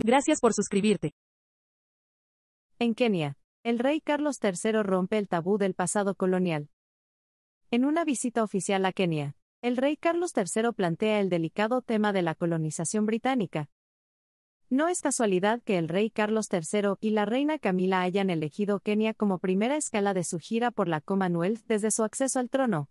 Gracias por suscribirte. En Kenia, el rey Carlos III rompe el tabú del pasado colonial. En una visita oficial a Kenia, el rey Carlos III plantea el delicado tema de la colonización británica. No es casualidad que el rey Carlos III y la reina Camila hayan elegido Kenia como primera escala de su gira por la Commonwealth desde su acceso al trono.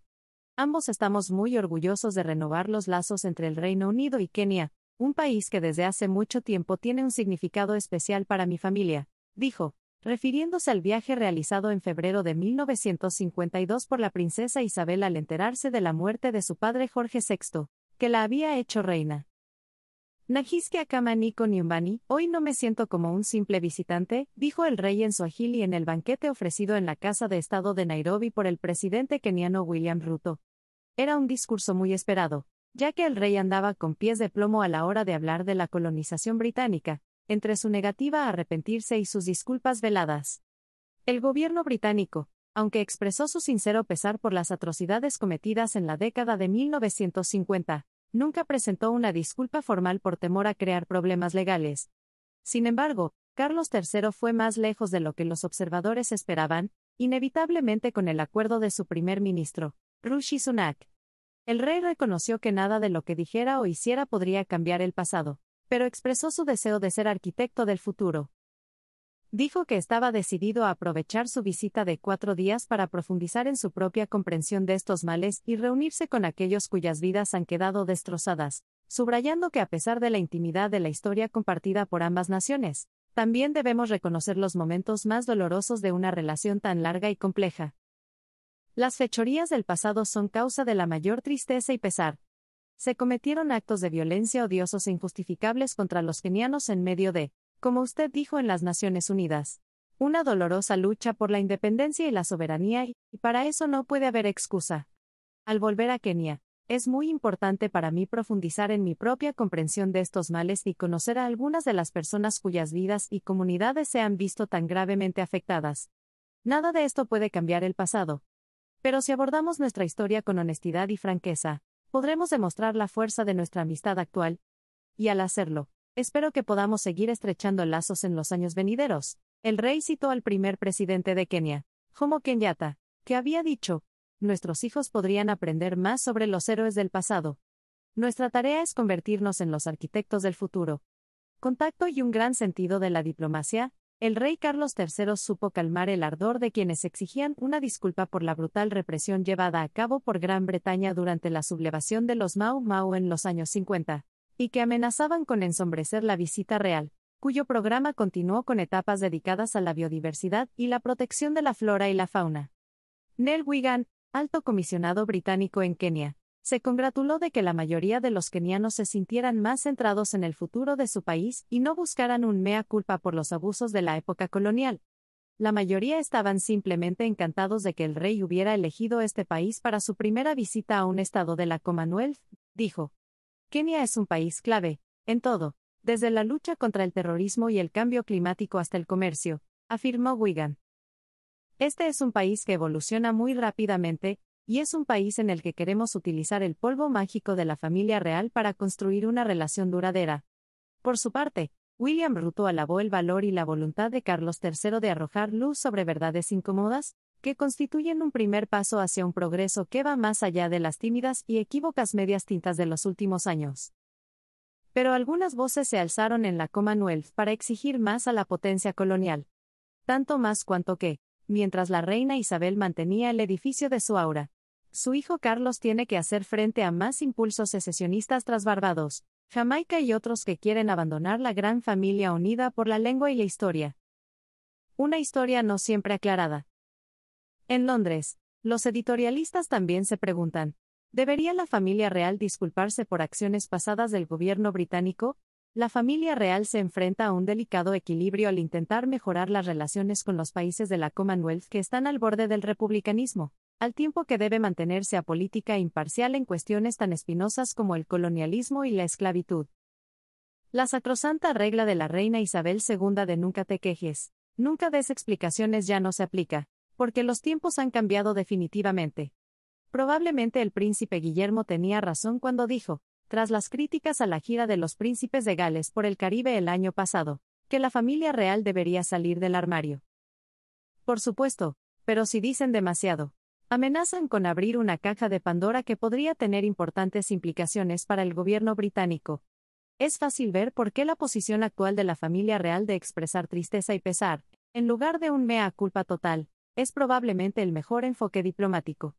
Ambos estamos muy orgullosos de renovar los lazos entre el Reino Unido y Kenia, un país que desde hace mucho tiempo tiene un significado especial para mi familia, dijo, refiriéndose al viaje realizado en febrero de 1952 por la princesa Isabel al enterarse de la muerte de su padre Jorge VI, que la había hecho reina. Najiske Akama Niko niumbani hoy no me siento como un simple visitante, dijo el rey en y en el banquete ofrecido en la Casa de Estado de Nairobi por el presidente keniano William Ruto. Era un discurso muy esperado, ya que el rey andaba con pies de plomo a la hora de hablar de la colonización británica, entre su negativa a arrepentirse y sus disculpas veladas. El gobierno británico, aunque expresó su sincero pesar por las atrocidades cometidas en la década de 1950, nunca presentó una disculpa formal por temor a crear problemas legales. Sin embargo, Carlos III fue más lejos de lo que los observadores esperaban, inevitablemente con el acuerdo de su primer ministro, Rushi Sunak, el rey reconoció que nada de lo que dijera o hiciera podría cambiar el pasado, pero expresó su deseo de ser arquitecto del futuro. Dijo que estaba decidido a aprovechar su visita de cuatro días para profundizar en su propia comprensión de estos males y reunirse con aquellos cuyas vidas han quedado destrozadas, subrayando que a pesar de la intimidad de la historia compartida por ambas naciones, también debemos reconocer los momentos más dolorosos de una relación tan larga y compleja. Las fechorías del pasado son causa de la mayor tristeza y pesar. Se cometieron actos de violencia odiosos e injustificables contra los kenianos en medio de, como usted dijo en las Naciones Unidas, una dolorosa lucha por la independencia y la soberanía, y para eso no puede haber excusa. Al volver a Kenia, es muy importante para mí profundizar en mi propia comprensión de estos males y conocer a algunas de las personas cuyas vidas y comunidades se han visto tan gravemente afectadas. Nada de esto puede cambiar el pasado, pero si abordamos nuestra historia con honestidad y franqueza, podremos demostrar la fuerza de nuestra amistad actual. Y al hacerlo, espero que podamos seguir estrechando lazos en los años venideros. El rey citó al primer presidente de Kenia, Jomo Kenyatta, que había dicho, nuestros hijos podrían aprender más sobre los héroes del pasado. Nuestra tarea es convertirnos en los arquitectos del futuro. Contacto y un gran sentido de la diplomacia, el rey Carlos III supo calmar el ardor de quienes exigían una disculpa por la brutal represión llevada a cabo por Gran Bretaña durante la sublevación de los Mau Mau en los años 50, y que amenazaban con ensombrecer la visita real, cuyo programa continuó con etapas dedicadas a la biodiversidad y la protección de la flora y la fauna. Nell Wigan, alto comisionado británico en Kenia, se congratuló de que la mayoría de los kenianos se sintieran más centrados en el futuro de su país y no buscaran un mea culpa por los abusos de la época colonial. La mayoría estaban simplemente encantados de que el rey hubiera elegido este país para su primera visita a un estado de la Commonwealth, dijo. Kenia es un país clave, en todo, desde la lucha contra el terrorismo y el cambio climático hasta el comercio, afirmó Wigan. Este es un país que evoluciona muy rápidamente, y es un país en el que queremos utilizar el polvo mágico de la familia real para construir una relación duradera. Por su parte, William Ruto alabó el valor y la voluntad de Carlos III de arrojar luz sobre verdades incómodas, que constituyen un primer paso hacia un progreso que va más allá de las tímidas y equívocas medias tintas de los últimos años. Pero algunas voces se alzaron en la Commonwealth para exigir más a la potencia colonial. Tanto más cuanto que, mientras la reina Isabel mantenía el edificio de su aura, su hijo Carlos tiene que hacer frente a más impulsos secesionistas tras Barbados, Jamaica y otros que quieren abandonar la gran familia unida por la lengua y la historia. Una historia no siempre aclarada. En Londres, los editorialistas también se preguntan, ¿debería la familia real disculparse por acciones pasadas del gobierno británico? La familia real se enfrenta a un delicado equilibrio al intentar mejorar las relaciones con los países de la Commonwealth que están al borde del republicanismo al tiempo que debe mantenerse a política e imparcial en cuestiones tan espinosas como el colonialismo y la esclavitud. La sacrosanta regla de la reina Isabel II de nunca te quejes, nunca des explicaciones ya no se aplica, porque los tiempos han cambiado definitivamente. Probablemente el príncipe Guillermo tenía razón cuando dijo, tras las críticas a la gira de los príncipes de Gales por el Caribe el año pasado, que la familia real debería salir del armario. Por supuesto, pero si dicen demasiado, Amenazan con abrir una caja de Pandora que podría tener importantes implicaciones para el gobierno británico. Es fácil ver por qué la posición actual de la familia real de expresar tristeza y pesar, en lugar de un mea culpa total, es probablemente el mejor enfoque diplomático.